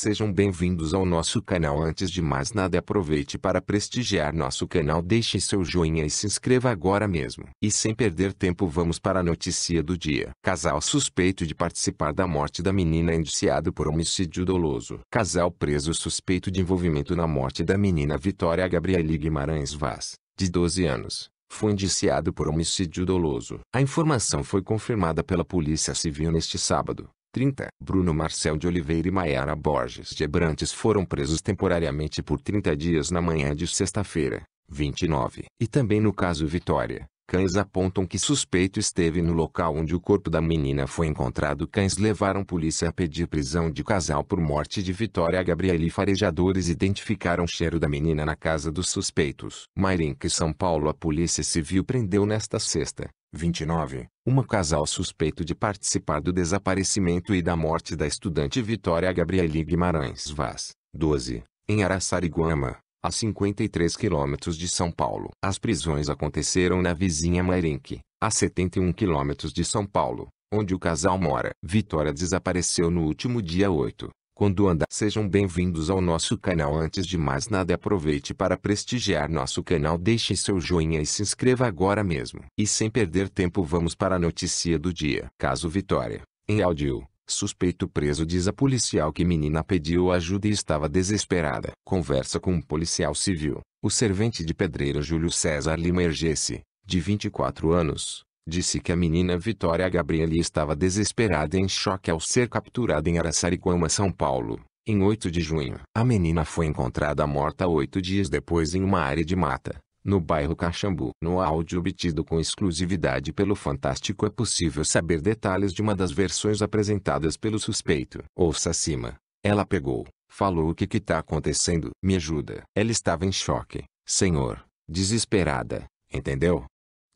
Sejam bem-vindos ao nosso canal. Antes de mais nada, aproveite para prestigiar nosso canal, deixe seu joinha e se inscreva agora mesmo. E sem perder tempo, vamos para a notícia do dia. Casal suspeito de participar da morte da menina indiciado por homicídio doloso. Casal preso suspeito de envolvimento na morte da menina Vitória Gabriele Guimarães Vaz, de 12 anos foi indiciado por homicídio doloso. A informação foi confirmada pela Polícia Civil neste sábado. 30, Bruno Marcel de Oliveira e Maiara Borges de Abrantes foram presos temporariamente por 30 dias na manhã de sexta-feira, 29. E também no caso Vitória, cães apontam que suspeito esteve no local onde o corpo da menina foi encontrado. Cães levaram polícia a pedir prisão de casal por morte de Vitória Gabriel e farejadores identificaram o cheiro da menina na casa dos suspeitos. Mairink, São Paulo A polícia civil prendeu nesta sexta 29. Uma casal suspeito de participar do desaparecimento e da morte da estudante Vitória Gabriele Guimarães Vaz, 12, em Araçariguama, a 53 quilômetros de São Paulo. As prisões aconteceram na vizinha Mairink, a 71 quilômetros de São Paulo, onde o casal mora. Vitória desapareceu no último dia 8, quando andar. Sejam bem-vindos ao nosso canal. Antes de mais nada, aproveite para prestigiar nosso canal. Deixe seu joinha e se inscreva agora mesmo. E sem perder tempo, vamos para a notícia do dia. Caso Vitória, em áudio. Suspeito preso diz a policial que menina pediu ajuda e estava desesperada. Conversa com um policial civil. O servente de pedreiro Júlio César Lima Ergesse, de 24 anos, Disse que a menina Vitória Gabrieli estava desesperada e em choque ao ser capturada em Araçariguama, São Paulo, em 8 de junho. A menina foi encontrada morta oito dias depois em uma área de mata, no bairro Caxambu. No áudio obtido com exclusividade pelo Fantástico é possível saber detalhes de uma das versões apresentadas pelo suspeito. Ouça acima. Ela pegou, falou o que que tá acontecendo. Me ajuda. Ela estava em choque, senhor, desesperada, entendeu?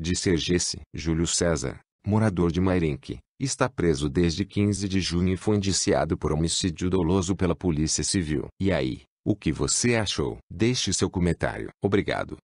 de Sergice. Júlio César, morador de Mairenque, está preso desde 15 de junho e foi indiciado por homicídio doloso pela Polícia Civil. E aí, o que você achou? Deixe seu comentário. Obrigado.